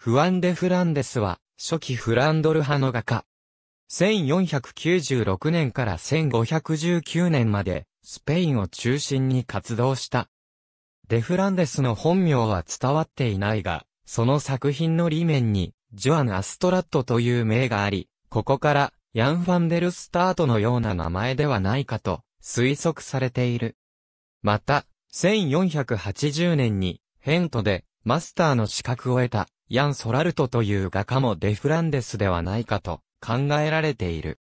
フアンデ・フランデスは、初期フランドル派の画家。1496年から1519年まで、スペインを中心に活動した。デフランデスの本名は伝わっていないが、その作品の裏面に、ジョアン・アストラットという名があり、ここから、ヤン・ファンデル・スタートのような名前ではないかと、推測されている。また、1480年に、ヘントで、マスターの資格を得た。ヤン・ソラルトという画家もデフランデスではないかと考えられている。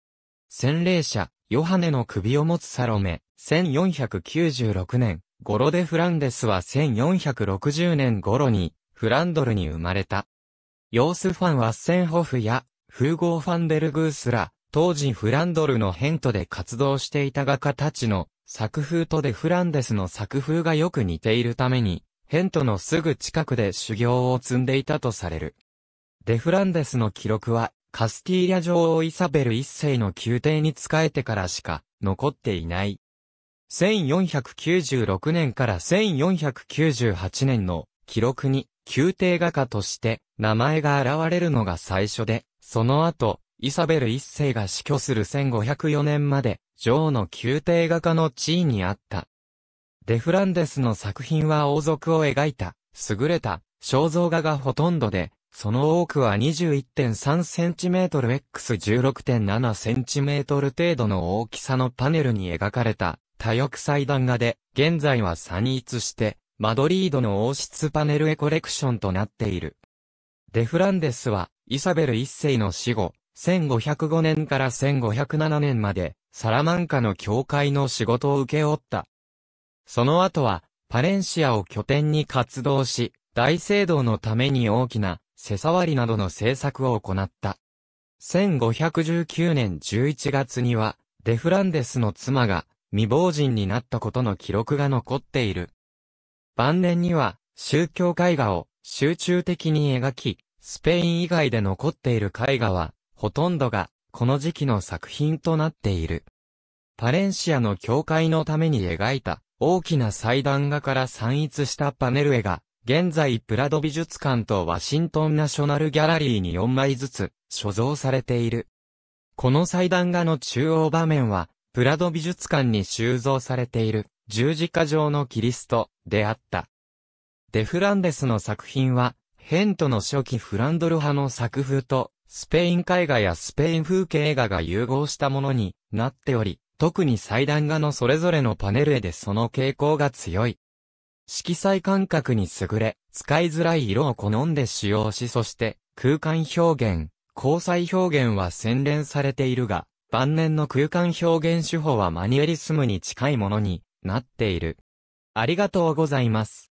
洗礼者、ヨハネの首を持つサロメ、1496年、ゴロデ・フランデスは1460年頃に、フランドルに生まれた。ヨースファン・ワッセンホフや、フーゴー・ファンデルグースら、当時フランドルのヘントで活動していた画家たちの作風とデフランデスの作風がよく似ているために、ヘントのすぐ近くで修行を積んでいたとされる。デフランデスの記録は、カスティーリャ女王イサベル一世の宮廷に仕えてからしか残っていない。1496年から1498年の記録に宮廷画家として名前が現れるのが最初で、その後、イサベル一世が死去する1504年まで、女王の宮廷画家の地位にあった。デフランデスの作品は王族を描いた、優れた、肖像画がほとんどで、その多くは2 1 3 c m x 1 6 7 c m 程度の大きさのパネルに描かれた多翼祭壇画で、現在は散逸して、マドリードの王室パネルエコレクションとなっている。デフランデスは、イサベル一世の死後、1505年から1507年まで、サラマンカの教会の仕事を受け負ったその後は、パレンシアを拠点に活動し、大聖堂のために大きな、さわりなどの制作を行った。1519年11月には、デフランデスの妻が未亡人になったことの記録が残っている。晩年には、宗教絵画を集中的に描き、スペイン以外で残っている絵画は、ほとんどが、この時期の作品となっている。パレンシアの教会のために描いた大きな祭壇画から散逸したパネル絵が、現在プラド美術館とワシントンナショナルギャラリーに4枚ずつ所蔵されている。この祭壇画の中央場面は、プラド美術館に収蔵されている十字架上のキリストであった。デフランデスの作品は、ヘントの初期フランドル派の作風と、スペイン絵画やスペイン風景画が融合したものになっており、特に祭壇画のそれぞれのパネル絵でその傾向が強い。色彩感覚に優れ、使いづらい色を好んで使用し、そして空間表現、交際表現は洗練されているが、晩年の空間表現手法はマニュエリスムに近いものになっている。ありがとうございます。